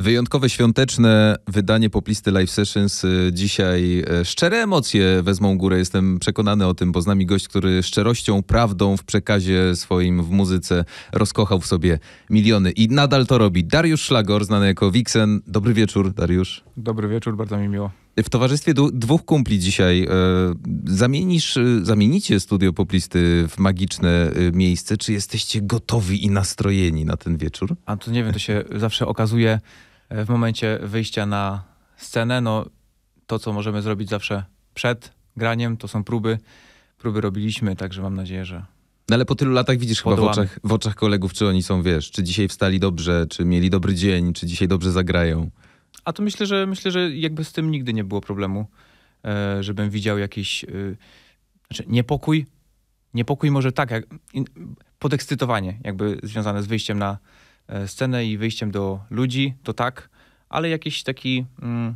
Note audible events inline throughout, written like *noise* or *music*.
Wyjątkowe świąteczne wydanie poplisty Live Sessions. Y, dzisiaj e, szczere emocje wezmą górę. Jestem przekonany o tym, bo z nami gość, który szczerością, prawdą w przekazie swoim w muzyce rozkochał w sobie miliony i nadal to robi. Dariusz Szlagor, znany jako Wixen. Dobry wieczór, Dariusz. Dobry wieczór, bardzo mi miło w towarzystwie dwóch kumpli dzisiaj e, zamienisz, e, zamienicie studio poplisty w magiczne e, miejsce. Czy jesteście gotowi i nastrojeni na ten wieczór? A to nie wiem, to się zawsze okazuje w momencie wyjścia na scenę. No, to, co możemy zrobić zawsze przed graniem, to są próby. Próby robiliśmy, także mam nadzieję, że no ale po tylu latach widzisz chyba w oczach, w oczach kolegów, czy oni są, wiesz, czy dzisiaj wstali dobrze, czy mieli dobry dzień, czy dzisiaj dobrze zagrają. A to myślę, że myślę, że jakby z tym nigdy nie było problemu, e, żebym widział jakiś e, znaczy niepokój. Niepokój może tak, jak, podekscytowanie jakby związane z wyjściem na e, scenę i wyjściem do ludzi, to tak, ale jakiś taki mm,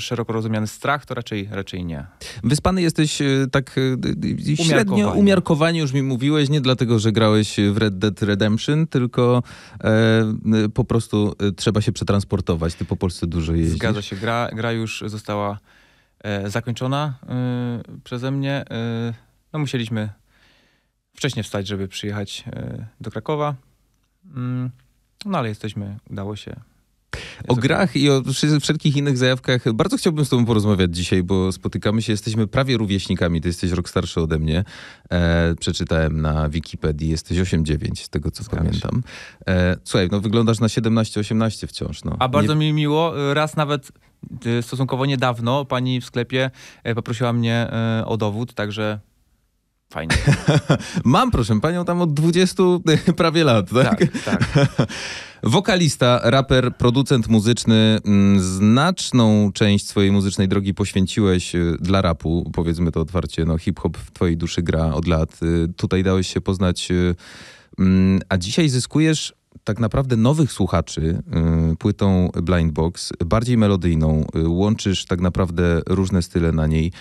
szeroko rozumiany strach, to raczej, raczej nie. Wyspany jesteś e, tak umiarkowanie. średnio umiarkowanie, już mi mówiłeś, nie dlatego, że grałeś w Red Dead Redemption, tylko e, e po prostu e, trzeba się przetransportować. Ty po Polsce dużo jeździsz. Zgadza się, gra, gra już została e, zakończona przeze mnie. no musieliśmy wcześniej wstać, żeby przyjechać do Krakowa. Mm, no ale jesteśmy, udało się o grach i o wszelkich innych zajawkach bardzo chciałbym z tobą porozmawiać dzisiaj, bo spotykamy się, jesteśmy prawie rówieśnikami, ty jesteś rok starszy ode mnie. E, przeczytałem na Wikipedii, jesteś 8-9 z tego co Zgadza pamiętam. E, słuchaj, no wyglądasz na 17-18 wciąż. No. A bardzo Nie... mi miło, raz nawet e, stosunkowo niedawno pani w sklepie e, poprosiła mnie e, o dowód, także Fajnie. *laughs* Mam, proszę panią, tam od 20 y, prawie lat, tak? Tak, tak. *laughs* Wokalista, raper, producent muzyczny. Mm, znaczną część swojej muzycznej drogi poświęciłeś y, dla rapu, powiedzmy to otwarcie. No, hip-hop w twojej duszy gra od lat. Y, tutaj dałeś się poznać, mm, a dzisiaj zyskujesz tak naprawdę nowych słuchaczy płytą Blind Box, bardziej melodyjną. Łączysz tak naprawdę różne style na niej.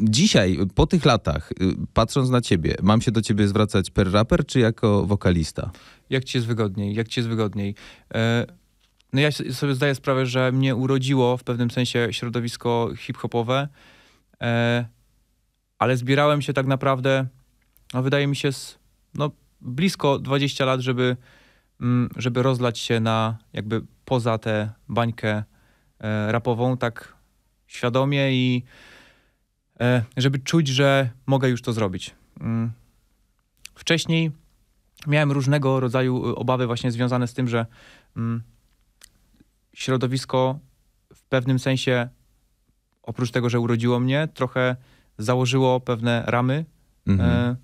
Dzisiaj, po tych latach, y, patrząc na ciebie, mam się do ciebie zwracać per raper czy jako wokalista? Jak ci jest wygodniej, jak ci jest wygodniej. E, no ja sobie zdaję sprawę, że mnie urodziło w pewnym sensie środowisko hip-hopowe, e, ale zbierałem się tak naprawdę, no wydaje mi się, no blisko 20 lat, żeby, mm, żeby rozlać się na jakby poza tę bańkę e, rapową, tak świadomie i E, żeby czuć, że mogę już to zrobić. Mm. Wcześniej miałem różnego rodzaju y, obawy właśnie związane z tym, że mm, środowisko w pewnym sensie, oprócz tego, że urodziło mnie, trochę założyło pewne ramy. Mhm. E,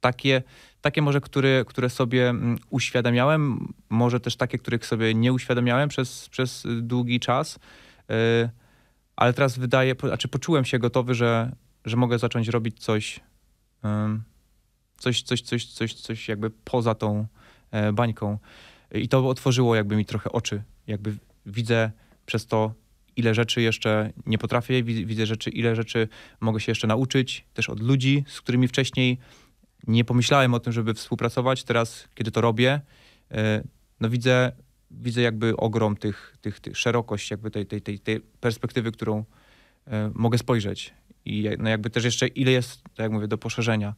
takie, takie może, które, które sobie mm, uświadamiałem, może też takie, których sobie nie uświadamiałem przez, przez długi czas. E, ale teraz wydaje, znaczy poczułem się gotowy, że, że mogę zacząć robić coś, coś, coś, coś, coś, coś jakby poza tą e, bańką. I to otworzyło jakby mi trochę oczy. Jakby widzę przez to, ile rzeczy jeszcze nie potrafię, widzę rzeczy, ile rzeczy mogę się jeszcze nauczyć, też od ludzi, z którymi wcześniej nie pomyślałem o tym, żeby współpracować. Teraz, kiedy to robię, e, no widzę, widzę jakby ogrom tych, tych, tych szerokość jakby tej, tej, tej, tej perspektywy, którą e, mogę spojrzeć. I no jakby też jeszcze ile jest, tak jak mówię, do poszerzenia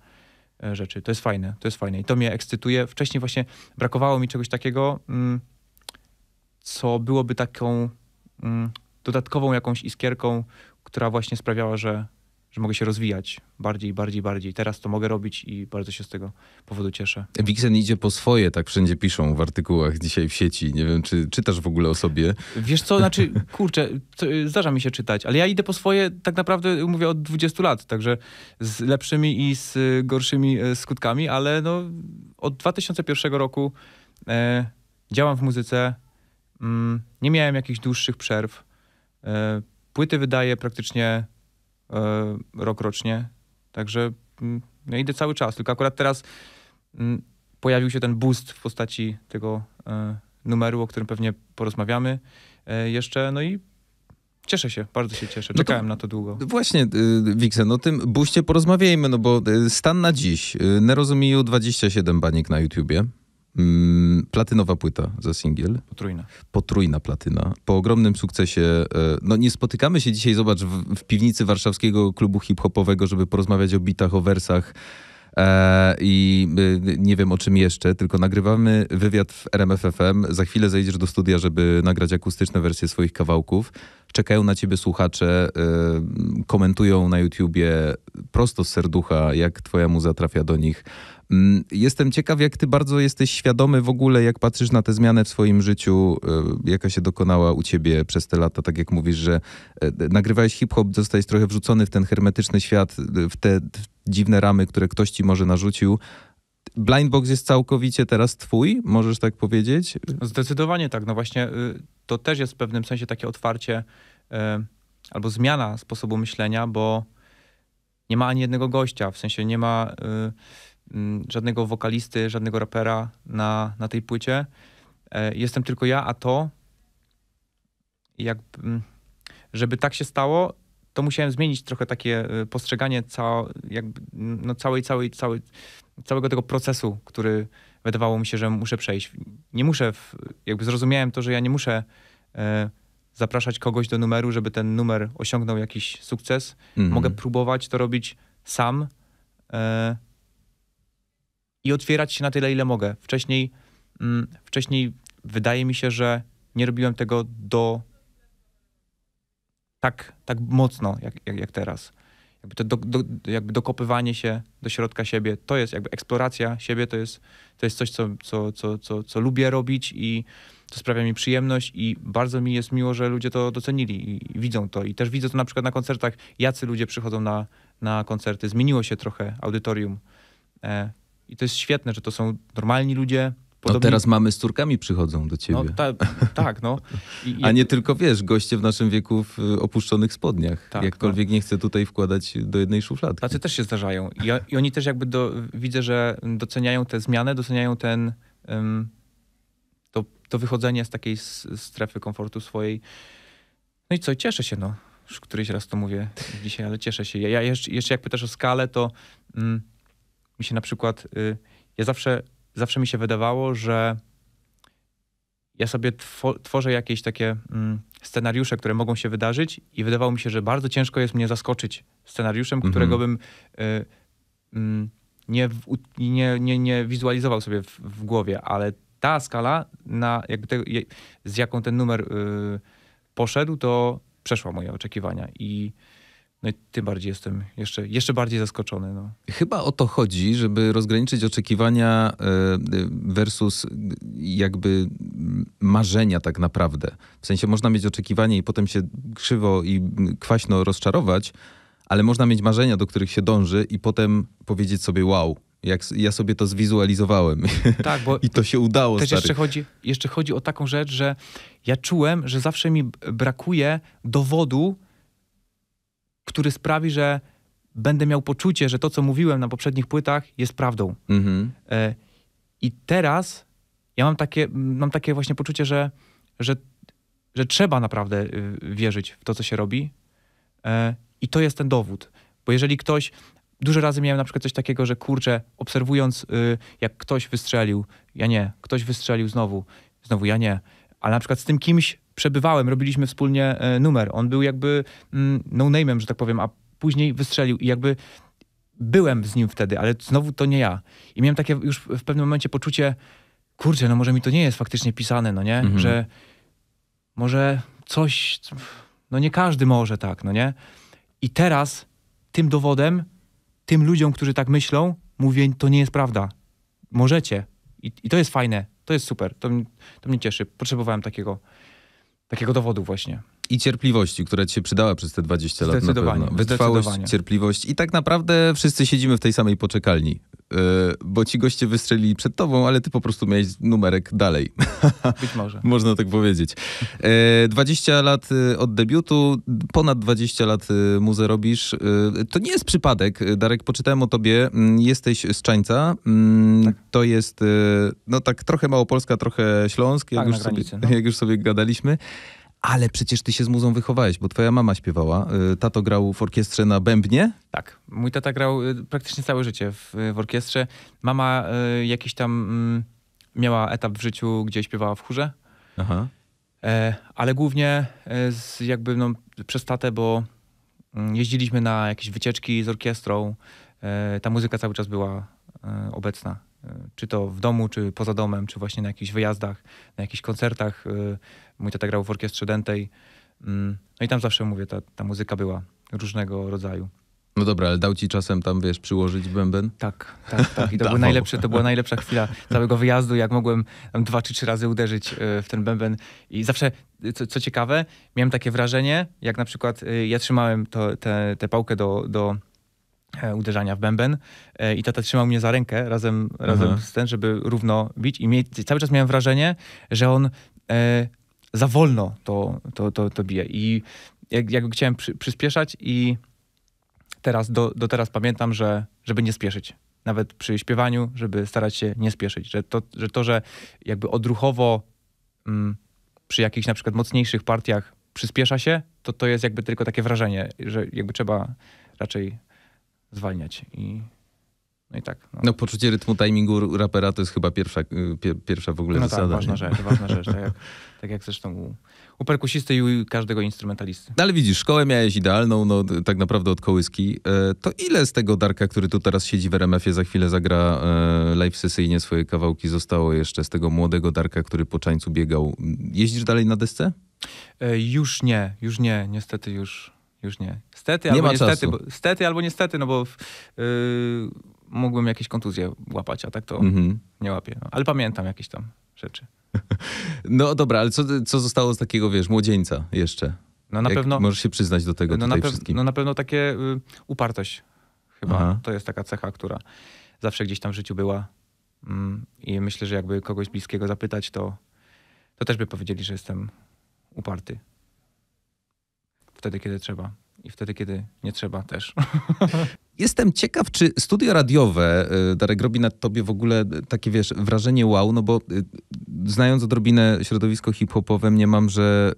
e, rzeczy. To jest fajne, to jest fajne. I to mnie ekscytuje. Wcześniej właśnie brakowało mi czegoś takiego, mm, co byłoby taką mm, dodatkową jakąś iskierką, która właśnie sprawiała, że że mogę się rozwijać bardziej, bardziej, bardziej. Teraz to mogę robić i bardzo się z tego powodu cieszę. Wiksen idzie po swoje, tak wszędzie piszą w artykułach dzisiaj w sieci. Nie wiem, czy czytasz w ogóle o sobie? Wiesz co, znaczy, *laughs* kurczę, to, zdarza mi się czytać, ale ja idę po swoje tak naprawdę, mówię, od 20 lat, także z lepszymi i z y, gorszymi y, skutkami, ale no, od 2001 roku e, działam w muzyce, mm, nie miałem jakichś dłuższych przerw, e, płyty wydaję praktycznie E, rok rocznie. Także mm, no idę cały czas, tylko akurat teraz mm, pojawił się ten boost w postaci tego e, numeru, o którym pewnie porozmawiamy e, jeszcze. No i Cieszę się, bardzo się cieszę. Czekałem no to, na to długo. Właśnie, y, Wiksen, no o no tym buście porozmawiajmy, no bo y, stan na dziś. Y, Nerozumiju 27 banik na YouTubie. Mm, platynowa płyta za singiel. Potrójna. Potrójna platyna. Po ogromnym sukcesie, e, no nie spotykamy się dzisiaj, zobacz, w, w piwnicy warszawskiego klubu hip-hopowego, żeby porozmawiać o bitach, o wersach e, i e, nie wiem o czym jeszcze, tylko nagrywamy wywiad w RMFFM. Za chwilę zejdziesz do studia, żeby nagrać akustyczne wersje swoich kawałków. Czekają na ciebie słuchacze, e, komentują na YouTubie prosto z serducha, jak twoja muza trafia do nich Mm, jestem ciekaw, jak ty bardzo jesteś świadomy w ogóle, jak patrzysz na tę zmianę w swoim życiu, e, jaka się dokonała u ciebie przez te lata, tak jak mówisz, że e, nagrywałeś hip-hop, zostałeś trochę wrzucony w ten hermetyczny świat, w te dziwne ramy, które ktoś ci może narzucił. Blindbox jest całkowicie teraz twój, możesz tak powiedzieć? Zdecydowanie tak. No właśnie y, to też jest w pewnym sensie takie otwarcie e, albo zmiana sposobu myślenia, bo nie ma ani jednego gościa, w sensie nie ma y, Mm, żadnego wokalisty, żadnego rapera na, na tej płycie. E, jestem tylko ja, a to jak, mm, żeby tak się stało, to musiałem zmienić trochę takie e, postrzeganie ca, jakby, mm, no całej, całej, całej, całego tego procesu, który wydawało mi się, że muszę przejść. Nie muszę, w, jakby zrozumiałem to, że ja nie muszę e, zapraszać kogoś do numeru, żeby ten numer osiągnął jakiś sukces. Mhm. Mogę próbować to robić sam. E, i otwierać się na tyle, ile mogę. Wcześniej, mm, wcześniej wydaje mi się, że nie robiłem tego do tak, tak mocno, jak, jak, jak teraz. Jakby to do, do, jakby dokopywanie się do środka siebie, to jest jakby eksploracja siebie, to jest, to jest coś, co, co, co, co, co lubię robić i to sprawia mi przyjemność i bardzo mi jest miło, że ludzie to docenili i, i widzą to. I też widzę to na przykład na koncertach, jacy ludzie przychodzą na, na koncerty. Zmieniło się trochę audytorium. E, i to jest świetne, że to są normalni ludzie. Podobnie... No teraz mamy z córkami przychodzą do ciebie. No, ta, tak, no. I, i... A nie tylko, wiesz, goście w naszym wieku w opuszczonych spodniach. Tak, Jakkolwiek no. nie chcę tutaj wkładać do jednej szuflady. Tacy też się zdarzają. I, i oni też jakby do, widzę, że doceniają tę zmianę, doceniają ten... Um, to, to wychodzenie z takiej strefy komfortu swojej. No i co, cieszę się, no. Już któryś raz to mówię dzisiaj, ale cieszę się. Ja, ja jeszcze, jeszcze jak pytasz o skalę, to... Mm, mi się na przykład, y, ja zawsze, zawsze mi się wydawało, że ja sobie tworzę jakieś takie mm, scenariusze, które mogą się wydarzyć i wydawało mi się, że bardzo ciężko jest mnie zaskoczyć scenariuszem, mm -hmm. którego bym y, mm, nie, nie, nie, nie wizualizował sobie w, w głowie, ale ta skala, na, jakby te, z jaką ten numer y, poszedł, to przeszła moje oczekiwania i no i tym bardziej jestem jeszcze, jeszcze bardziej zaskoczony. No. Chyba o to chodzi, żeby rozgraniczyć oczekiwania e, versus jakby marzenia tak naprawdę. W sensie można mieć oczekiwanie i potem się krzywo i kwaśno rozczarować, ale można mieć marzenia, do których się dąży i potem powiedzieć sobie wow, jak ja sobie to zwizualizowałem. *laughs* Tak, bo I to się udało. Też jeszcze chodzi, jeszcze chodzi o taką rzecz, że ja czułem, że zawsze mi brakuje dowodu, który sprawi, że będę miał poczucie, że to, co mówiłem na poprzednich płytach, jest prawdą. Mhm. E, I teraz ja mam takie, mam takie właśnie poczucie, że, że, że trzeba naprawdę y, wierzyć w to, co się robi. E, I to jest ten dowód. Bo jeżeli ktoś. Dużo razy miałem na przykład coś takiego, że kurczę, obserwując, y, jak ktoś wystrzelił, ja nie, ktoś wystrzelił znowu, znowu ja nie. Ale na przykład z tym kimś przebywałem, robiliśmy wspólnie e, numer. On był jakby mm, no-name'em, że tak powiem, a później wystrzelił i jakby byłem z nim wtedy, ale znowu to nie ja. I miałem takie już w pewnym momencie poczucie, kurczę, no może mi to nie jest faktycznie pisane, no nie? Mhm. Że może coś, no nie każdy może tak, no nie? I teraz tym dowodem, tym ludziom, którzy tak myślą, mówię, to nie jest prawda. Możecie. I, i to jest fajne, to jest super, to, to mnie cieszy. Potrzebowałem takiego takiego dowodu właśnie i cierpliwości, która ci się przydała przez te 20 lat na pewno. Wytrwałość, cierpliwość i tak naprawdę wszyscy siedzimy w tej samej poczekalni. Yy, bo ci goście wystrzelili przed tobą, ale ty po prostu miałeś numerek dalej. *laughs* Być może. *laughs* Można tak powiedzieć. Yy, e, 20 lat e, od debiutu, ponad 20 lat muze robisz. Yy, to nie jest przypadek. Darek, poczytałem o tobie. Mm, jesteś z Czańca. Mm, tak. To jest, no tak trochę Małopolska, trochę Śląsk, jak, tak, już, sobie, granicy, no. *laughs* jak już sobie gadaliśmy ale przecież ty się z muzą wychowałeś, bo twoja mama śpiewała. Y, tato grał w orkiestrze na bębnie? Tak. Mój tata grał y, praktycznie całe życie w, y, w orkiestrze. Mama y, jakiś tam y, miała etap w życiu, gdzie śpiewała w chórze. Aha. E, ale głównie e, z, jakby no, przez tatę, bo mm, jeździliśmy na jakieś wycieczki z orkiestrą. E, ta muzyka cały czas była obecna. czy to w domu, czy poza domem, czy właśnie na jakichś wyjazdach, na jakichś koncertach Mój tata grał w orkiestrze dętej. Mm, no i tam zawsze, mówię, ta, ta muzyka była różnego rodzaju. No dobra, ale dał ci czasem tam, wiesz, przyłożyć bęben? Tak, tak, tak. I to, *laughs* były najlepsze, to była najlepsza chwila całego wyjazdu, jak mogłem dwa czy trzy razy uderzyć e, w ten bęben. I zawsze, e, co, co ciekawe, miałem takie wrażenie, jak na przykład e, ja trzymałem to, te, tę pałkę do, do uderzania w bęben i tata trzymał mnie za rękę razem, razem z ten, żeby równo bić i mieć, cały czas miałem wrażenie, że on za wolno to, to, to, to bije. I jak, jak chciałem przy, przyspieszać i teraz, do, do teraz pamiętam, że żeby nie spieszyć. Nawet przy śpiewaniu, żeby starać się nie spieszyć. Że to, że, to, że jakby odruchowo mm, przy jakichś na przykład mocniejszych partiach przyspiesza się, to to jest jakby tylko takie wrażenie, że jakby trzeba raczej zwalniać i no i tak. No. no. poczucie rytmu, timingu rapera to jest chyba pierwsza, y, pier, pierwsza w ogóle no tak, zasada. Tak, ważna nie? rzecz, ważna rzecz. Tak jak, *laughs* tak jak zresztą u, u perkusisty i u każdego instrumentalisty. No ale widzisz, szkołę miałeś idealną, no tak naprawdę od kołyski. E, to ile z tego Darka, który tu teraz siedzi w RMF-ie, za chwilę zagra e, live sesyjnie swoje kawałki, zostało jeszcze z tego młodego Darka, który po czańcu biegał? Jeździsz dalej na desce? E, już nie, już nie, niestety już, już nie. Stety, nie albo niestety, bo, stety albo niestety, no bo... Yy mógłbym jakieś kontuzje łapać, a tak to mhm. nie łapię. No, ale pamiętam jakieś tam rzeczy. *laughs* No dobra, ale co, co zostało z takiego, wiesz, młodzieńca jeszcze? No na Jak pewno... Możesz się przyznać do tego no tutaj na wszystkim. No na pewno takie y, upartość chyba. Aha. To jest taka cecha, która zawsze gdzieś tam w życiu była. Mm, I myślę, że jakby kogoś bliskiego zapytać, to, to też by powiedzieli, że jestem uparty. Wtedy, kiedy trzeba. I wtedy, kiedy nie trzeba też. *laughs* Jestem ciekaw, czy studio radiowe, y, Darek, robi na tobie w ogóle y, takie, wiesz, wrażenie wow, no bo y, znając odrobinę środowisko hip-hopowe, nie mam, że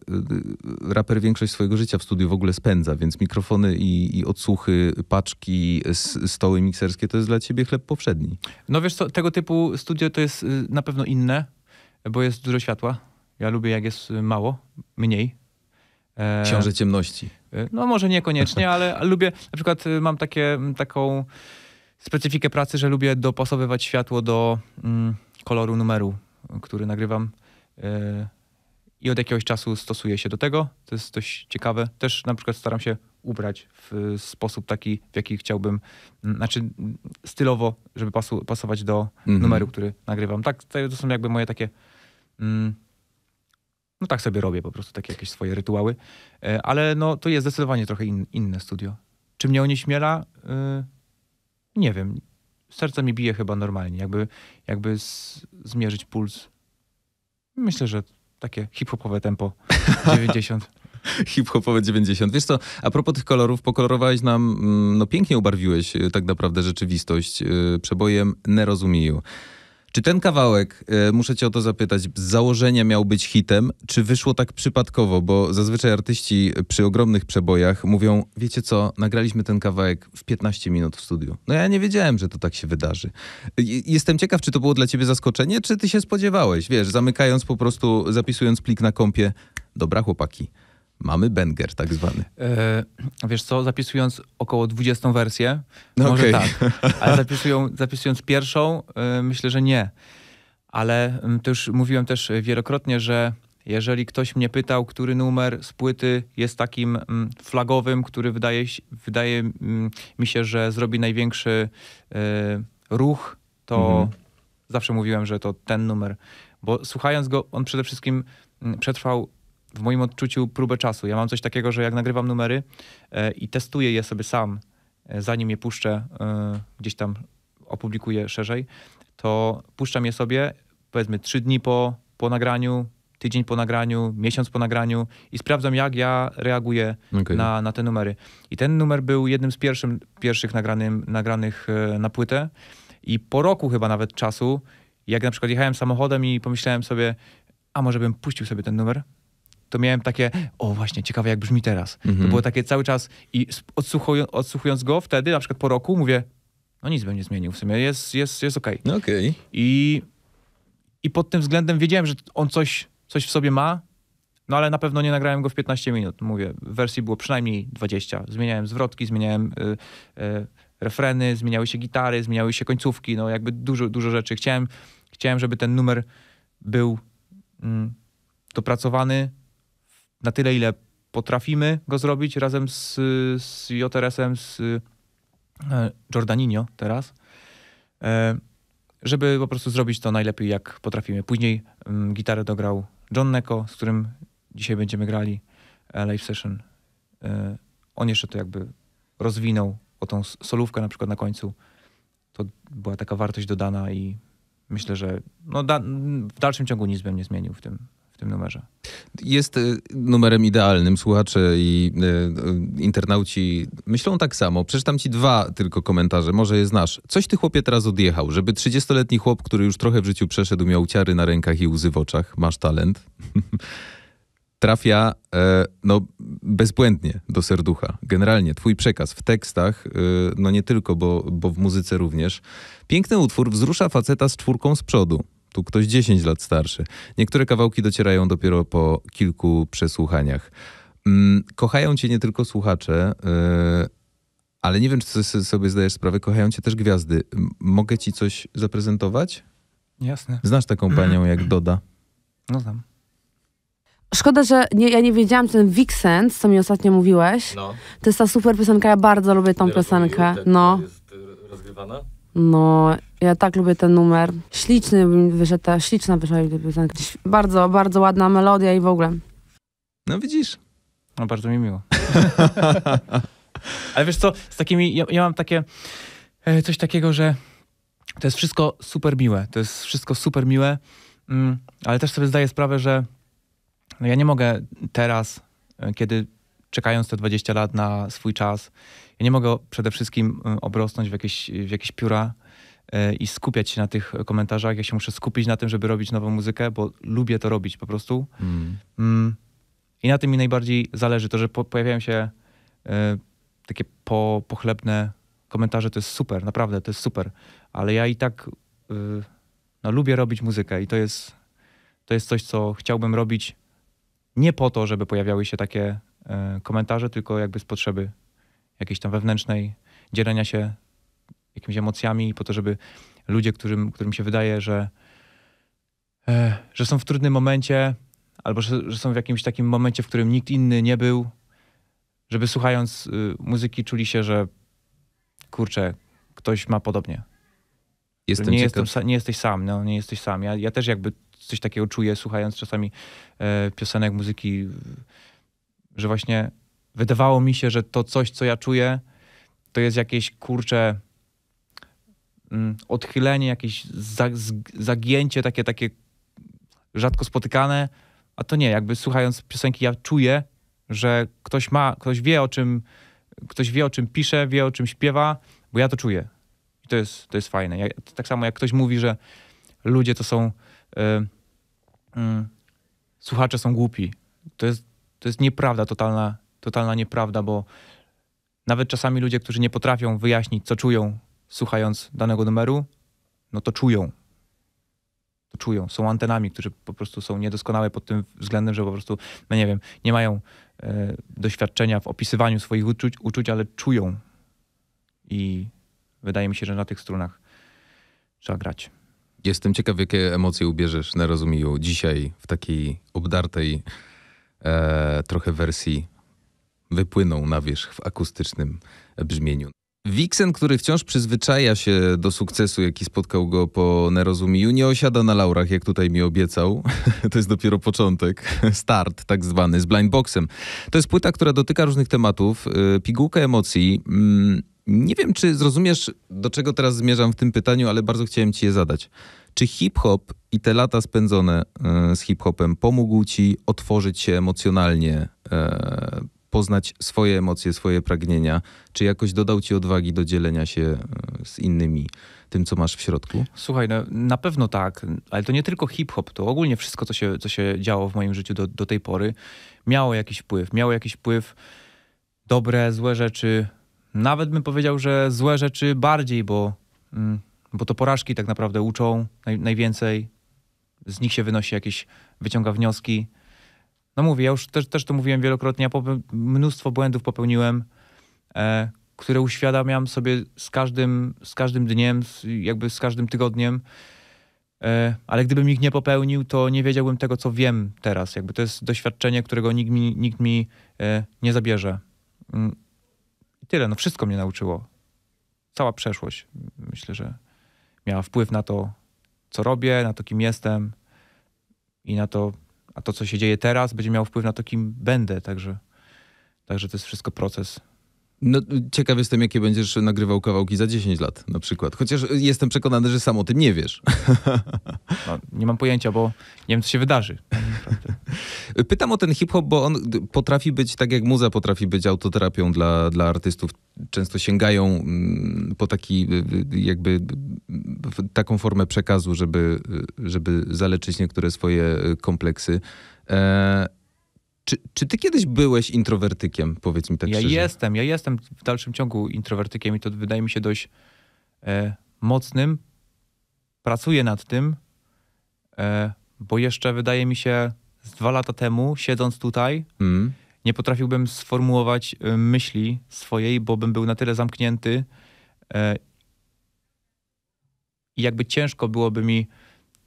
raper większość swojego życia w studiu w ogóle spędza, więc mikrofony i, i odsłuchy, paczki, stoły mikserskie to jest dla ciebie chleb powszedni. No wiesz co, tego typu studio to jest na pewno inne, bo jest dużo światła. Ja lubię, jak jest mało, mniej. E, Książę ciemności. Y, no może niekoniecznie, ale lubię, na przykład y, mam takie, taką specyfikę pracy, że lubię dopasowywać światło do mm, koloru numeru, który nagrywam. Y, I od jakiegoś czasu stosuję się do tego. To jest dość ciekawe. Też na przykład staram się ubrać w sposób taki, w jaki chciałbym, znaczy stylowo, żeby pasu, pasować do mm -hmm. numeru, który nagrywam. Tak, to są jakby moje takie mm, no tak sobie robię po prostu, takie jakieś swoje rytuały. E, ale no to jest zdecydowanie trochę in, inne studio. Czy mnie onieśmiela? E, nie wiem. Serce mi bije chyba normalnie. Jakby, jakby z, zmierzyć puls. Myślę, że takie hip-hopowe tempo 90. *laughs* Hip-hopowe 90. Wiesz co, a propos tych kolorów, pokolorowałeś nam, mm, no pięknie ubarwiłeś y, tak naprawdę rzeczywistość y, przebojem Nerozumiju. Czy ten kawałek, e, muszę cię o to zapytać, z założenia miał być hitem, czy wyszło tak przypadkowo? Bo zazwyczaj artyści przy ogromnych przebojach mówią, wiecie co, nagraliśmy ten kawałek w 15 minut w studiu. No ja nie wiedziałem, że to tak się wydarzy. Jestem ciekaw, czy to było dla ciebie zaskoczenie, czy ty się spodziewałeś? Wiesz, zamykając po prostu, zapisując plik na kompie, dobra chłopaki, mamy banger tak zwany. E, wiesz co, zapisując około 20 wersję, no może okay. tak, ale zapisują, zapisując pierwszą, e, myślę, że nie. Ale mm, to już mówiłem też wielokrotnie, że jeżeli ktoś mnie pytał, który numer z płyty jest takim mm, flagowym, który wydaje, wydaje mm, mi się, że zrobi największy e, ruch, to mhm. zawsze mówiłem, że to ten numer. Bo słuchając go, on przede wszystkim przetrwał w moim odczuciu próbę czasu. Ja mam coś takiego, że jak nagrywam numery e, i testuję je sobie sam, e, zanim je puszczę, e, gdzieś tam opublikuję szerzej, to puszczam je sobie powiedzmy trzy dni po, po nagraniu, tydzień po nagraniu, miesiąc po nagraniu i sprawdzam, jak ja reaguję okay. na, na te numery. I ten numer był jednym z pierwszym, pierwszych nagranym, nagranych na płytę. I po roku chyba nawet czasu, jak na przykład jechałem samochodem i pomyślałem sobie, a może bym puścił sobie ten numer, to miałem takie, o właśnie, ciekawe jak brzmi teraz. Mhm. To było takie cały czas i odsłuchuj, odsłuchując go wtedy, na przykład po roku, mówię, no nic bym nie zmienił w sumie, jest, jest, jest okej. Okay. No okay. I, I pod tym względem wiedziałem, że on coś, coś w sobie ma, no ale na pewno nie nagrałem go w 15 minut. Mówię, w wersji było przynajmniej 20. Zmieniałem zwrotki, zmieniałem y, y, refreny, zmieniały się gitary, zmieniały się końcówki, no jakby dużo, dużo rzeczy. Chciałem, chciałem żeby ten numer był mm, dopracowany na tyle, ile potrafimy go zrobić razem z, z JRS-em, z e, Jordaninho teraz, e, żeby po prostu zrobić to najlepiej, jak potrafimy. Później mm, gitarę dograł John Neko, z którym dzisiaj będziemy grali e, live session. On jeszcze to jakby rozwinął o tą solówkę na przykład na końcu. To była taka wartość dodana i myślę, że no da w dalszym ciągu nic bym nie zmienił w tym, tym numerze. Jest y, numerem idealnym. Słuchacze i y, internauci myślą tak samo. Przeczytam ci dwa tylko komentarze, może je znasz. Coś ty chłopie teraz odjechał, żeby 30-letni chłop, który już trochę w życiu przeszedł, miał ciary na rękach i łzy w oczach. Masz talent. *laughs* Trafia e, no, bezbłędnie do serducha. Generalnie twój przekaz w tekstach, e, no nie tylko, bo, bo w muzyce również. Piękny utwór wzrusza faceta z czwórką z przodu tu ktoś 10 lat starszy. Niektóre kawałki docierają dopiero po kilku przesłuchaniach. Mm, kochają cię nie tylko słuchacze, y, ale nie wiem, czy sobie zdajesz sprawę, kochają cię też gwiazdy. Mogę ci coś zaprezentować? Jasne. Znasz taką mm. panią jak Doda? No znam. Szkoda, że nie, ja nie wiedziałam, ten Vixens, co mi ostatnio mówiłeś, no. to jest ta super piosenka, ja bardzo lubię tą Ty piosenkę. No. Jest y, rozgrywana? No, ja tak lubię ten numer. Śliczny wyszedł, ta śliczna wyszła Bardzo, bardzo ładna melodia i w ogóle. No widzisz. No bardzo mi miło. *laughs* Ale wiesz co, z takimi, ja, ja mam takie, e, coś takiego, że to jest wszystko super miłe. To jest wszystko super miłe, mm, ale też sobie zdaję sprawę, że no ja nie mogę teraz, e, kiedy czekając te 20 lat na swój czas, ja nie mogę przede wszystkim e, obrosnąć w jakieś, w jakieś pióra E, i skupiać się na tych komentarzach. Ja się muszę skupić na tym, żeby robić nową muzykę, bo lubię to robić po prostu. Mm. Mm. I na tym mi najbardziej zależy. To, że po, pojawiają się y, takie po, pochlebne komentarze, to jest super, naprawdę, to jest super. Ale ja i tak y, no, lubię robić muzykę i to jest, to jest coś, co chciałbym robić nie po to, żeby pojawiały się takie y, komentarze, tylko jakby z potrzeby jakiejś tam wewnętrznej dzielenia się jakimiś emocjami, po to, żeby ludzie, którym, którym się wydaje, że, e, że są w trudnym momencie, albo że, że, są w jakimś takim momencie, w którym nikt inny nie był, żeby słuchając y, muzyki czuli się, że kurczę, ktoś ma podobnie. Jestem nie, jestem, nie jesteś sam, no, nie jesteś sam. Ja, ja też jakby coś takiego czuję, słuchając czasami e, piosenek, muzyki, że właśnie wydawało mi się, że to coś, co ja czuję, to jest jakieś kurcze Mm, odchylenie, jakieś zagięcie takie, takie rzadko spotykane, a to nie, jakby słuchając piosenki ja czuję, że ktoś ma, ktoś wie o czym, ktoś wie o czym pisze, wie o czym śpiewa, bo ja to czuję. I to jest, to jest fajne. Ja, tak samo jak ktoś mówi, że ludzie to są, y, y, słuchacze są głupi. To jest, to jest nieprawda, totalna, totalna nieprawda, bo nawet czasami ludzie, którzy nie potrafią wyjaśnić, co czują słuchając danego numeru, no to czują. To czują. Są antenami, którzy po prostu są niedoskonałe pod tym względem, że po prostu, no nie wiem, nie mają e, doświadczenia w opisywaniu swoich uczuć, uczuć, ale czują. I wydaje mi się, że na tych strunach trzeba grać. Jestem ciekaw, jakie emocje ubierzesz na rozumiu dzisiaj w takiej obdartej e, trochę wersji wypłyną na wierzch w akustycznym brzmieniu. Wiksen, który wciąż przyzwyczaja się do sukcesu, jaki spotkał go po Nerozumiu, nie osiada na laurach, jak tutaj mi obiecał. *laughs* to jest dopiero początek, *laughs* start tak zwany z blindboxem. To jest płyta, która dotyka różnych tematów, y, pigułka emocji. Mm, nie wiem, czy zrozumiesz, do czego teraz zmierzam w tym pytaniu, ale bardzo chciałem ci je zadać. Czy hip-hop i te lata spędzone y, z hip-hopem pomógł ci otworzyć się emocjonalnie y, poznać swoje emocje, swoje pragnienia? Czy jakoś dodał ci odwagi do dzielenia się e, z innymi tym, co masz w środku? Słuchaj, no, na pewno tak, ale to nie tylko hip-hop, to ogólnie wszystko, co się, co się działo w moim życiu do, do tej pory, miało jakiś wpływ. Miało jakiś wpływ dobre, złe rzeczy. Nawet bym powiedział, że złe rzeczy bardziej, bo, mm, bo to porażki tak naprawdę uczą naj, najwięcej. Z nich się wynosi jakieś, wyciąga wnioski no mówię, ja już też, też to mówiłem wielokrotnie, ja mnóstwo błędów popełniłem, e, które uświadamiam sobie z każdym, z każdym dniem, z, jakby z każdym tygodniem, e, ale gdybym ich nie popełnił, to nie wiedziałbym tego, co wiem teraz. Jakby to jest doświadczenie, którego nikt mi, nikt mi e, nie zabierze. Mm. tyle, no wszystko mnie nauczyło. Cała przeszłość, myślę, że miała wpływ na to, co robię, na to, kim jestem i na to, a to, co się dzieje teraz, będzie miało wpływ na to, kim będę. Także, także to jest wszystko proces. No, ciekaw jestem, jakie będziesz nagrywał kawałki za 10 lat na przykład. Chociaż jestem przekonany, że sam o tym nie wiesz. *laughs* No, nie mam pojęcia, bo nie wiem, co się wydarzy. *laughs* Pytam o ten hip-hop, bo on potrafi być, tak jak muza potrafi być autoterapią dla, dla artystów. Często sięgają mm, po taki y, y, jakby taką formę przekazu, żeby, żeby zaleczyć niektóre swoje y, kompleksy. E, czy, czy, ty kiedyś byłeś introwertykiem, powiedz mi tak ja szczerze? Ja jestem, ja jestem w dalszym ciągu introwertykiem i to wydaje mi się dość e, mocnym. Pracuję nad tym, e, bo jeszcze wydaje mi się z dwa lata temu, siedząc tutaj, mm. nie potrafiłbym sformułować y, myśli swojej, bo bym był na tyle zamknięty e, i jakby ciężko byłoby mi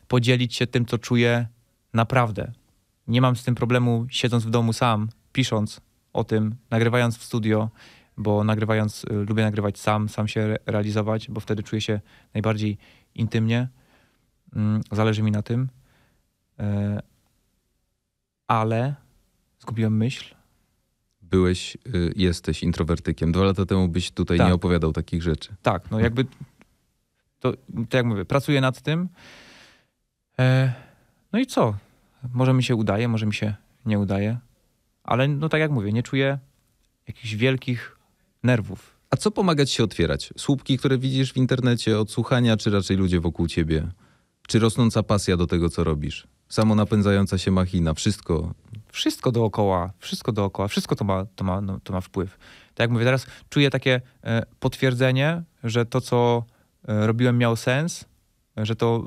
podzielić się tym, co czuję naprawdę. Nie mam z tym problemu siedząc w domu sam, pisząc o tym, nagrywając w studio, bo nagrywając, y, lubię nagrywać sam, sam się realizować, bo wtedy czuję się najbardziej intymnie. Mm, zależy mi na tym. E, ale zgubiłem myśl. Byłeś, y, jesteś introwertykiem. Dwa lata temu byś tutaj tak. nie opowiadał takich rzeczy. Tak, no jakby to, to jak mówię, pracuję nad tym. E, no i co? Może mi się udaje, może mi się nie udaje, ale no tak jak mówię, nie czuję jakichś wielkich nerwów. A co pomagać się otwierać? Słupki, które widzisz w internecie, odsłuchania, czy raczej ludzie wokół ciebie? Czy rosnąca pasja do tego, co robisz? Samo napędzająca się machina, wszystko. Wszystko dookoła, wszystko dookoła, wszystko to ma, to ma, no, to ma wpływ. Tak jak mówię, teraz czuję takie e, potwierdzenie, że to, co E, robiłem miał sens, e, że to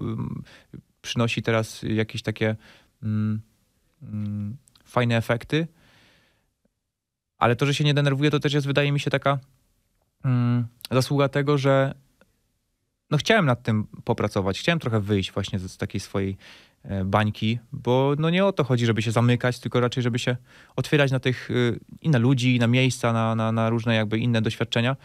przynosi teraz jakieś takie mm, mm, fajne efekty. Ale to, że się nie denerwuje, to też jest, wydaje mi się, taka mm, zasługa tego, że no chciałem nad tym popracować, chciałem trochę wyjść właśnie z, z takiej swojej e, bańki, bo no nie o to chodzi, żeby się zamykać, tylko raczej, żeby się otwierać na tych y, i na ludzi, i na miejsca, na, na, na różne jakby inne doświadczenia,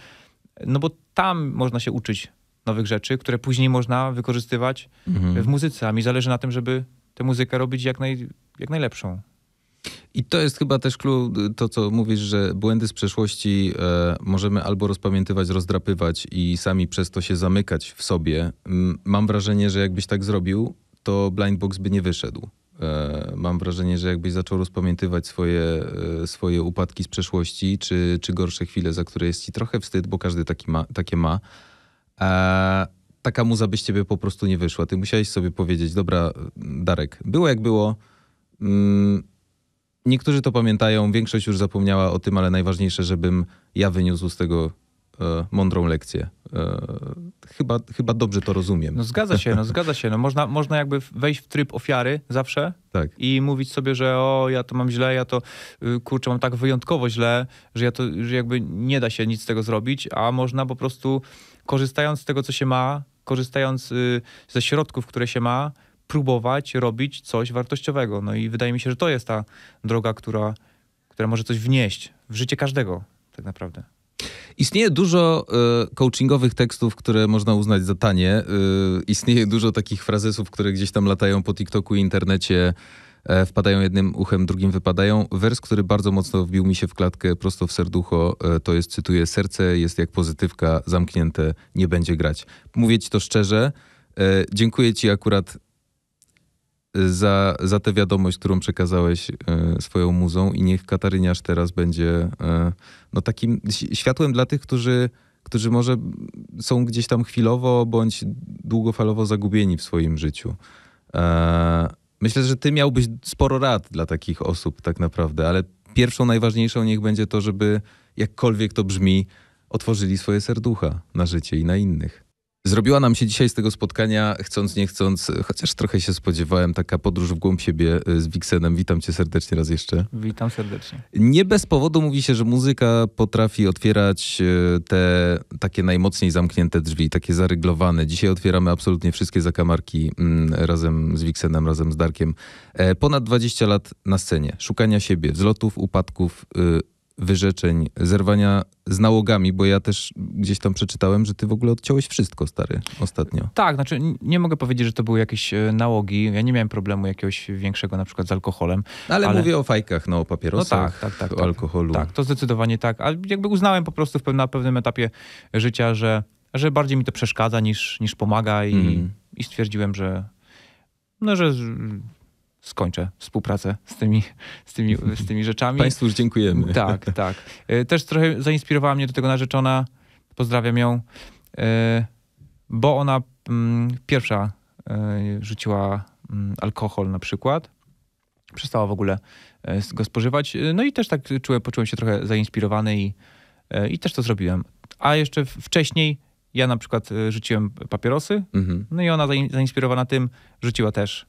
no bo tam można się uczyć nowych rzeczy, które później można wykorzystywać mhm. w muzyce. A mi zależy na tym, żeby tę muzykę robić jak, naj, jak najlepszą. I to jest chyba też clue, to co mówisz, że błędy z przeszłości e, możemy albo rozpamiętywać, rozdrapywać i sami przez to się zamykać w sobie. Mam wrażenie, że jakbyś tak zrobił, to blindbox by nie wyszedł. E, mam wrażenie, że jakbyś zaczął rozpamiętywać swoje, e, swoje upadki z przeszłości, czy, czy gorsze chwile, za które jest ci trochę wstyd, bo każdy taki ma, takie ma, a e, taka muza by z ciebie po prostu nie wyszła. Ty musiałeś sobie powiedzieć, dobra, Darek, było jak było. Mm, niektórzy to pamiętają, większość już zapomniała o tym, ale najważniejsze, żebym ja wyniósł z tego e, mądrą lekcję. E, chyba, chyba dobrze to rozumiem. No zgadza się, no *laughs* zgadza się. No, można, można jakby wejść w tryb ofiary zawsze tak. i mówić sobie, że o, ja to mam źle, ja to, y, kurczę, mam tak wyjątkowo źle, że ja to, że jakby nie da się nic z tego zrobić, a można po prostu korzystając z tego, co się ma, korzystając y, ze środków, które się ma, próbować robić coś wartościowego. No i wydaje mi się, że to jest ta droga, która, która może coś wnieść w życie każdego, tak naprawdę. Istnieje dużo y, coachingowych tekstów, które można uznać za tanie. Y, istnieje dużo takich frazesów, które gdzieś tam latają po TikToku i internecie E, wpadają jednym uchem, drugim wypadają. Wers, który bardzo mocno wbił mi się w klatkę, prosto w serducho, e, to jest, cytuję, serce jest jak pozytywka, zamknięte, nie będzie grać. Mówię ci to szczerze, e, dziękuję ci akurat za, za tę wiadomość, którą przekazałeś swoją muzą i niech Kataryniarz teraz będzie no, takim światłem dla tych, którzy którzy może są gdzieś tam chwilowo bądź długofalowo zagubieni w swoim życiu. Eee, Myślę, że ty miałbyś sporo rad dla takich osób tak naprawdę, ale pierwszą, najważniejszą niech będzie to, żeby jakkolwiek to brzmi, otworzyli swoje serducha na życie i na innych. Zrobiła nam się dzisiaj z tego spotkania, chcąc nie chcąc, chociaż trochę się spodziewałem, taka podróż w głąb siebie e, z Wiksenem. Witam cię serdecznie raz jeszcze. Witam serdecznie. Nie bez powodu mówi się, że muzyka potrafi otwierać e, te takie najmocniej zamknięte drzwi, takie zaryglowane. Dzisiaj otwieramy absolutnie wszystkie zakamarki mm, razem z Wiksenem, razem z Darkiem. E, ponad 20 lat na scenie, szukania siebie, wzlotów, upadków, y, wyrzeczeń, zerwania z nałogami, bo ja też gdzieś tam przeczytałem, że ty w ogóle odciąłeś wszystko, stary, ostatnio. Tak, znaczy nie mogę powiedzieć, że to były jakieś e, nałogi. Ja nie miałem problemu jakiegoś większego na przykład z alkoholem. No, ale, ale... mówię o fajkach, no o papierosach, no tak, tak, tak, o tak. alkoholu. Tak, to zdecydowanie tak. Ale jakby uznałem po prostu na pewnym etapie życia, że, że bardziej mi to przeszkadza niż, niż pomaga i, mm. i stwierdziłem, że no, że skończę współpracę z tymi, z tymi, z tymi rzeczami. *laughs* Państwu już dziękujemy. Tak, tak. E, też trochę zainspirowała mnie do tego narzeczona, pozdrawiam ją, e, bo ona mm, pierwsza e, rzuciła mm, alkohol na przykład. Przestała w ogóle go spożywać. No i też tak czułem, poczułem się trochę zainspirowany i, i też to zrobiłem. A jeszcze wcześniej ja na przykład rzuciłem papierosy, mhm. no i ona zainspirowana tym rzuciła też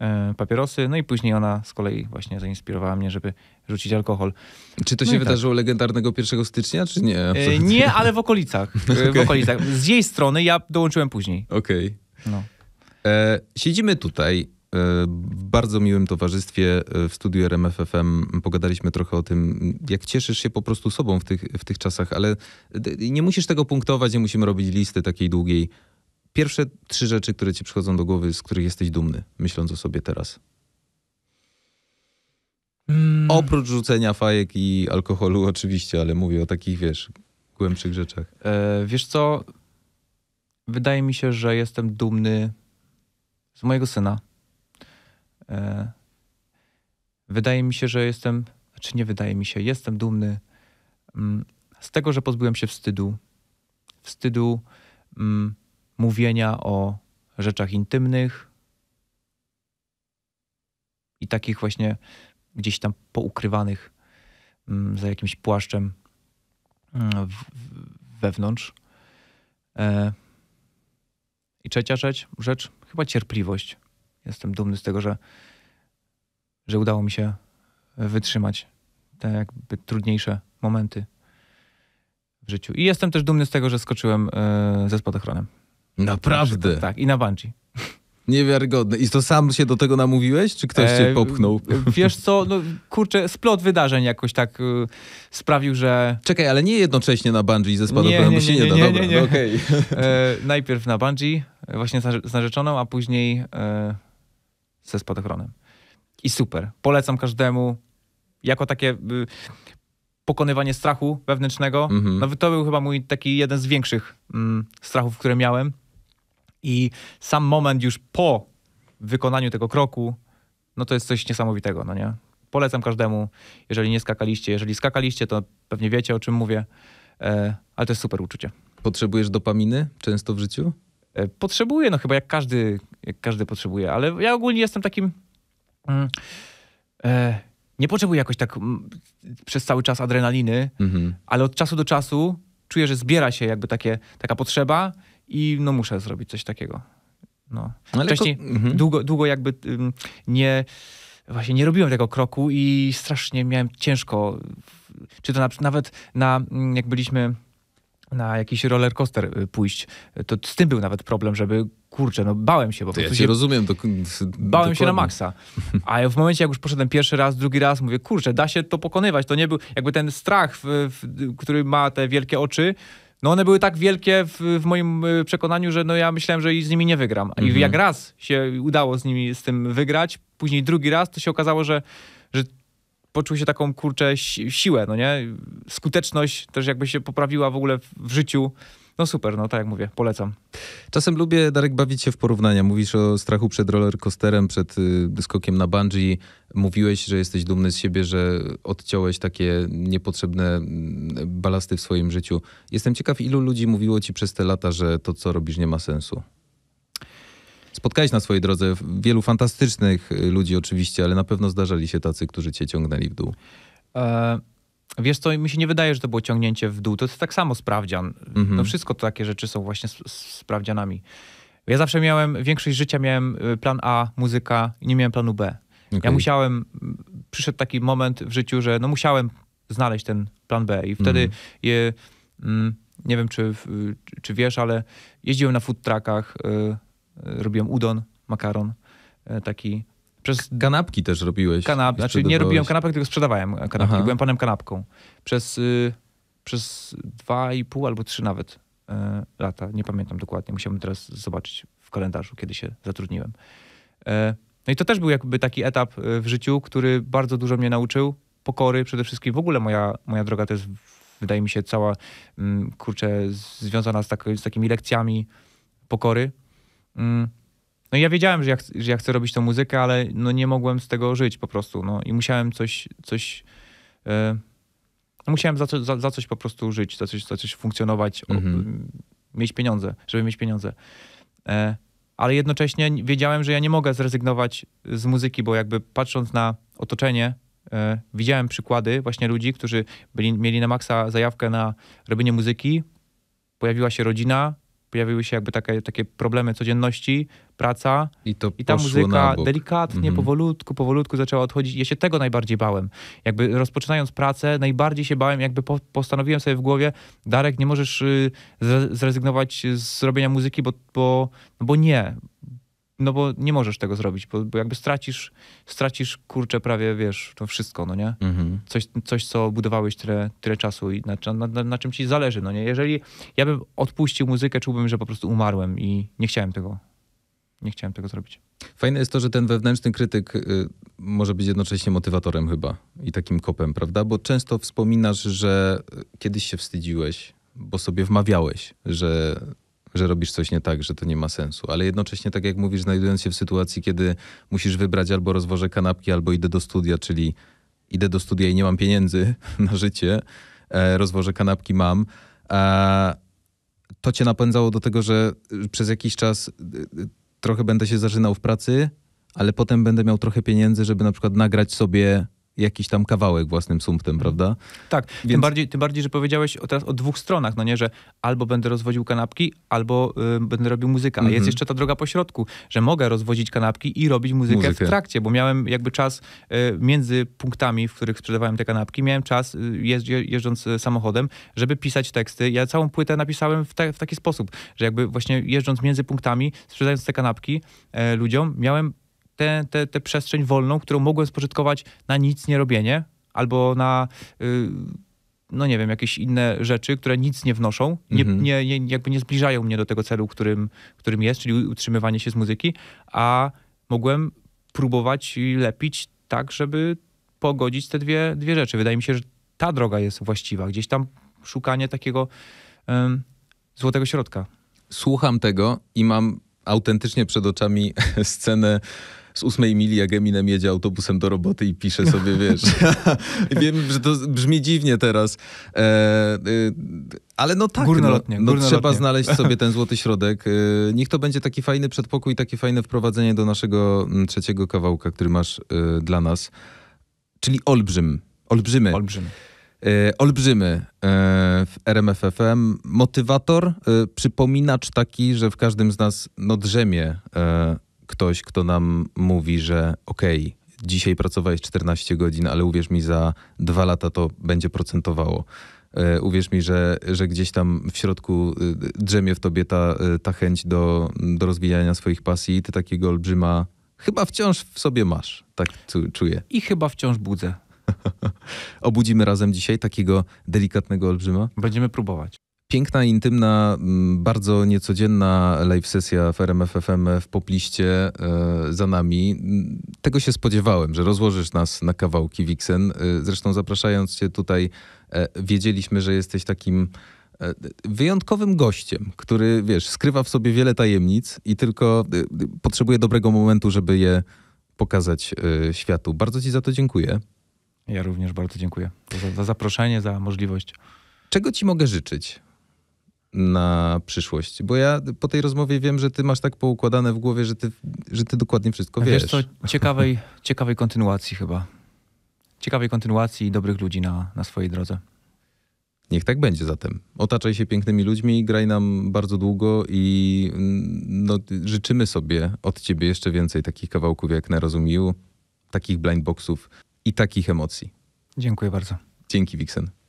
E, papierosy, no i później ona z kolei właśnie zainspirowała mnie, żeby rzucić alkohol. Czy to no się tak. wydarzyło tak. legendarnego 1 stycznia, czy nie? E, nie, ale w okolicach. okay. *laughs* E, w okolicach. Z jej strony ja dołączyłem później. Okej. Okay. No. siedzimy tutaj w bardzo miłym towarzystwie w studiu RMFFM. Pogadaliśmy trochę o tym, jak cieszysz się po prostu sobą w tych, w tych czasach, ale nie musisz tego punktować, nie musimy robić listy takiej długiej pierwsze trzy rzeczy, które ci przychodzą do głowy, z których jesteś dumny, myśląc o sobie teraz? Mm. Oprócz rzucenia fajek i alkoholu, *laughs* oczywiście, ale mówię o takich, wiesz, głębszych rzeczach. E, wiesz co? Wydaje mi się, że jestem dumny z mojego syna. E, wydaje mi się, że jestem, czy znaczy nie wydaje mi się, jestem dumny mm, z tego, że pozbyłem się wstydu. Wstydu. Mm, mówienia o rzeczach intymnych i takich właśnie gdzieś tam poukrywanych mm, za jakimś płaszczem mm, wewnątrz. E, I trzecia rzecz, rzecz, chyba cierpliwość. Jestem dumny z tego, że, że udało mi się wytrzymać te jakby trudniejsze momenty w życiu. I jestem też dumny z tego, że skoczyłem e, ze spadochronem. Naprawdę? Na tak, i na Banji Niewiarygodne. I to sam się do tego namówiłeś, czy ktoś cię e, popchnął? E, *laughs* wiesz co, no, kurczę, splot wydarzeń jakoś tak y, sprawił, że... Czekaj, ale nie jednocześnie na Banji ze spadochronem, bo się nie, nie, nie da. Nie, Dobra, nie, no nie. No, okay. *laughs* e, najpierw na Banji e, właśnie z narzeczoną, a później e, ze spadochronem. I super. Polecam każdemu. Jako takie... Y, pokonywanie strachu wewnętrznego. Mm -hmm. Nawet no, to był chyba mój taki jeden z większych mm, strachów, które miałem. I sam moment już po wykonaniu tego kroku, no to jest coś niesamowitego, no nie? Polecam każdemu, jeżeli nie skakaliście. Jeżeli skakaliście, to pewnie wiecie, o czym mówię, e, ale to jest super uczucie. Potrzebujesz dopaminy często w życiu? E, potrzebuję, no chyba jak każdy, jak każdy potrzebuje, ale ja ogólnie jestem takim... Mm, e, nie potrzebuję jakoś tak m, mm, przez cały czas adrenaliny, mhm. ale od czasu do czasu czuję, że zbiera się jakby takie, taka potrzeba i no muszę zrobić coś takiego. No. no ale Wcześniej mhm. długo, długo jakby nie, właśnie nie robiłem tego kroku i strasznie miałem ciężko, czy to na, nawet na, mm, jak byliśmy na jakiś rollercoaster y, pójść, to z tym był nawet problem, żeby kurczę, no bałem się. Bo ja się rozumiem. to bałem się na maksa. A w momencie, jak już poszedłem pierwszy raz, drugi raz, mówię, kurczę, da się to pokonywać. To nie był jakby ten strach, w, w, który ma te wielkie oczy, no one były tak wielkie w, w moim y, przekonaniu, że no ja myślałem, że z nimi nie wygram. I mhm. jak raz się udało z nimi z tym wygrać, później drugi raz, to się okazało, że, że poczuł się taką kurczę si siłę, no nie? Skuteczność też jakby się poprawiła w ogóle w, w życiu. No super, no tak jak mówię, polecam. Czasem lubię, Darek, bawić się w porównania. Mówisz o strachu przed rollercoasterem, przed y, skokiem na bungee. Mówiłeś, że jesteś dumny z siebie, że odciąłeś takie niepotrzebne mm, balasty w swoim życiu. Jestem ciekaw, ilu ludzi mówiło ci przez te lata, że to, co robisz, nie ma sensu? Spotkałeś na swojej drodze wielu fantastycznych y, ludzi oczywiście, ale na pewno zdarzali się tacy, którzy cię ciągnęli w dół. E Wiesz co, mi się nie wydaje, że to było ciągnięcie w dół. To jest tak samo sprawdzian. Mhm. No wszystko to takie rzeczy są właśnie z, z sprawdzianami. Ja zawsze miałem, większość życia miałem y, plan A, muzyka, i nie miałem planu B. Okay. Ja musiałem, mm, przyszedł taki moment w życiu, że no musiałem znaleźć ten plan B i wtedy mhm. je, mm, nie wiem czy, czy wiesz, ale jeździłem na food truckach, y, y robiłem udon, makaron, y, taki przez kanapki też robiłeś. Kanap... Znaczy nie robiłem kanapek, tylko sprzedawałem kanapki. Aha. Byłem panem kanapką. Przez, y, przez dwa i pół albo trzy nawet y, lata. Nie pamiętam dokładnie. Musiałbym teraz zobaczyć w kalendarzu, kiedy się zatrudniłem. Y, no i to też był jakby taki etap y, w życiu, który bardzo dużo mnie nauczył. Pokory przede wszystkim. W ogóle moja, moja droga to jest, wydaje mi się, cała, mm, kurczę, związana z, tak, z takimi lekcjami pokory. Mm. No i ja wiedziałem, że ja, że ja chcę robić tą muzykę, ale no nie mogłem z tego żyć po prostu. No i musiałem coś, coś yy, musiałem za, za, za, coś po prostu żyć, za coś, za coś funkcjonować, o, mhm. mieć pieniądze, żeby mieć pieniądze. E, ale jednocześnie wiedziałem, że ja nie mogę zrezygnować z muzyki, bo jakby patrząc na otoczenie, e, widziałem przykłady właśnie ludzi, którzy byli, mieli na maksa zajawkę na robienie muzyki, pojawiła się rodzina, pojawiły się jakby takie, takie problemy codzienności, praca i, to i ta muzyka delikatnie, mhm. powolutku, powolutku zaczęła odchodzić. Ja się tego najbardziej bałem. Jakby rozpoczynając pracę, najbardziej się bałem, jakby po, postanowiłem sobie w głowie, Darek, nie możesz y, zrezygnować z robienia muzyki, bo, bo, no bo nie, no bo nie możesz tego zrobić, bo, bo jakby stracisz, stracisz kurczę prawie, wiesz, to wszystko, no nie? Mhm. Coś, coś, co budowałeś tyle, tyle czasu i na, na, na, na czym ci zależy, no nie? Jeżeli ja bym odpuścił muzykę, czułbym, że po prostu umarłem i nie chciałem tego. Nie chciałem tego zrobić. Fajne jest to, że ten wewnętrzny krytyk y, może być jednocześnie motywatorem chyba i takim kopem, prawda? Bo często wspominasz, że y, kiedyś się wstydziłeś, bo sobie wmawiałeś, że że robisz coś nie tak, że to nie ma sensu. Ale jednocześnie, tak jak mówisz, znajdując się w sytuacji, kiedy musisz wybrać albo rozwożę kanapki, albo idę do studia, czyli idę do studia i nie mam pieniędzy *laughs* na życie, e, rozwożę kanapki mam, e, to cię napędzało do tego, że przez jakiś czas e, trochę będę się zażynał w pracy, ale potem będę miał trochę pieniędzy, żeby na przykład nagrać sobie jakiś tam kawałek własnym sumptem, prawda? Tak, Więc... tym, bardziej, tym bardziej, że powiedziałeś teraz o dwóch stronach, no nie, że albo będę rozwodził kanapki, albo y, będę robił muzykę, a mm -hmm. jest mhm. jeszcze ta droga pośrodku, że mogę rozwodzić kanapki i robić muzykę, muzykę. w trakcie, bo miałem jakby czas y, między punktami, w których sprzedawałem te kanapki, miałem czas y, jeżdż, jeżdżąc y, samochodem, żeby pisać teksty. Ja całą płytę napisałem w, te, w taki sposób, że jakby właśnie jeżdżąc między punktami, sprzedając te kanapki y, ludziom, miałem tę te, te, te przestrzeń wolną, którą mogłem spożytkować na nic nie robienie albo na. Yy, no nie wiem, jakieś inne rzeczy, które nic nie wnoszą, nie, mhm. nie, nie, jakby nie zbliżają mnie do tego celu, którym, którym jest, czyli utrzymywanie się z muzyki, a mogłem próbować lepić tak, żeby pogodzić te dwie, dwie rzeczy. Wydaje mi się, że ta droga jest właściwa, gdzieś tam szukanie takiego złotego środka. Słucham tego i mam autentycznie przed oczami *laughs* scenę z ósmej mili, jak Eminem jedzie autobusem do roboty i pisze sobie, *laughs* wiesz. Wiem, że to brzmi dziwnie teraz, e, e, ale no tak, górnolotnie, no, no trzeba znaleźć sobie ten *laughs* złoty środek. E, niech to będzie taki fajny przedpokój, takie fajne wprowadzenie do naszego trzeciego kawałka, który masz e, dla nas, czyli Olbrzym. Olbrzymy. E, olbrzymy. Olbrzymy e, w RMFFM. Motywator, przypominacz taki, że w każdym z nas no, drzemie ktoś, kto nam mówi, że okej, okay, dzisiaj pracowałeś 14 godzin, ale uwierz mi, za dwa lata to będzie procentowało. E, uwierz mi, że, że gdzieś tam w środku y, drzemie w tobie ta, y, ta chęć do, do rozwijania swoich pasji i ty takiego olbrzyma chyba wciąż w sobie masz. Tak czuję. I chyba wciąż budzę. *laughs* Obudzimy razem dzisiaj takiego delikatnego olbrzyma? Będziemy próbować piękna, intymna, mm, bardzo niecodzienna live sesja w RMF FM w Popliście e, za nami. Mm, tego się spodziewałem, że rozłożysz nas na kawałki, Wiksen. E, zresztą zapraszając cię tutaj, e, wiedzieliśmy, że jesteś takim wyjątkowym gościem, który, wiesz, skrywa w sobie wiele tajemnic i tylko potrzebuje dobrego momentu, żeby je pokazać światu. Bardzo ci za to dziękuję. Ja również bardzo dziękuję za, za zaproszenie, za możliwość. Czego ci mogę życzyć? na przyszłość? Bo ja po tej rozmowie wiem, że ty masz tak poukładane w głowie, że ty, że ty dokładnie wszystko wiesz. Wiesz co, ciekawej, ciekawej kontynuacji chyba. Ciekawej kontynuacji i dobrych ludzi na, na swojej drodze. Niech tak będzie zatem. Otaczaj się pięknymi ludźmi, graj nam bardzo długo i mm, no, życzymy sobie od ciebie jeszcze więcej takich kawałków jak na takich takich blindboxów i takich emocji. Dziękuję bardzo. Dzięki, Wiksen.